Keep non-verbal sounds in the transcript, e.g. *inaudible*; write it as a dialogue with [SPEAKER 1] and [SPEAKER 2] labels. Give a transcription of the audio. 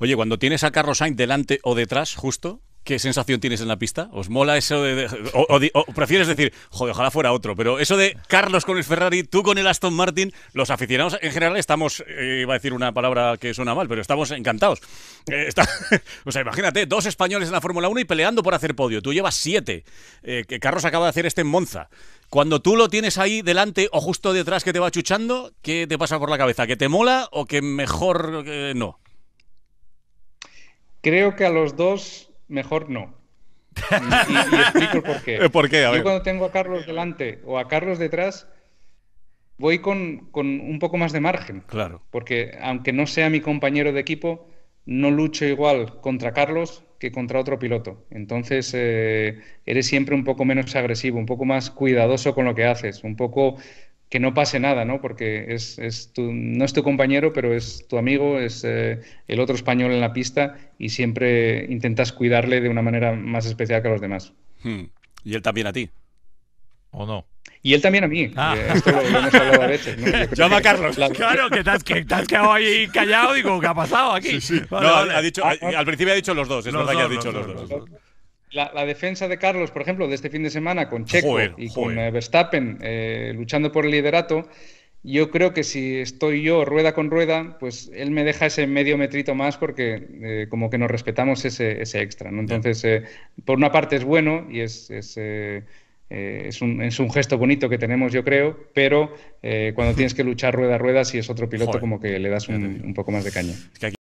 [SPEAKER 1] Oye, cuando tienes a Carlos Sainz delante o detrás, justo, ¿Qué sensación tienes en la pista? ¿Os mola eso de.? o, prefieres decir, joder, ojalá fuera otro, pero eso de Carlos con el Ferrari, tú con el Aston Martin, los aficionados en general estamos, eh, iba a decir una palabra que suena mal, pero estamos encantados. Eh, *laughs* o sea, imagínate, dos españoles en la Fórmula 1 y peleando por hacer podio. Tú llevas siete. Eh, que Carlos acaba de hacer este en Monza. Cuando tú lo tienes ahí delante o justo detrás que te va chuchando, ¿qué te pasa por la cabeza? ¿Que te mola o que mejor no?
[SPEAKER 2] Creo que a los dos mejor no. Y, explico por qué. *laughs* Yo cuando tengo a Carlos delante o a Carlos detrás, voy con, un poco más de margen. Claro. Porque aunque no sea mi compañero de equipo, no lucho igual contra Carlos que contra otro piloto. Entonces eh, eres siempre un poco menos agresivo, un poco más cuidadoso con lo que haces, un poco que no pase nada, ¿no? Porque es, es no es tu compañero, pero es tu amigo, es eh, el otro español en la pista y siempre intentas cuidarle de una manera más especial que a los demás. Hmm. Y él también a ti, ¿o no? Y él también a mí. Ah.
[SPEAKER 1] Eh, esto lo, hemos veces. Carlos. Claro, que te, has, quedado ahí callado. Digo, ¿qué ha pasado aquí? no, ah, eh, al principio ha dicho los dos. Es verdad que ha dicho los, dos.
[SPEAKER 2] La, defensa de Carlos, por ejemplo, de este fin de semana con Checo y con eh, Verstappen eh, luchando por el liderato, yo creo que si estoy yo rueda con rueda, pues él me deja ese medio metrito más porque eh, como que nos respetamos ese, extra. ¿no? Entonces, por una parte es bueno y es, es, un, un, gesto bonito que tenemos, yo creo, pero cuando *laughs* tienes que luchar rueda a rueda, si es otro piloto, como que le das un, un poco más de
[SPEAKER 1] caña.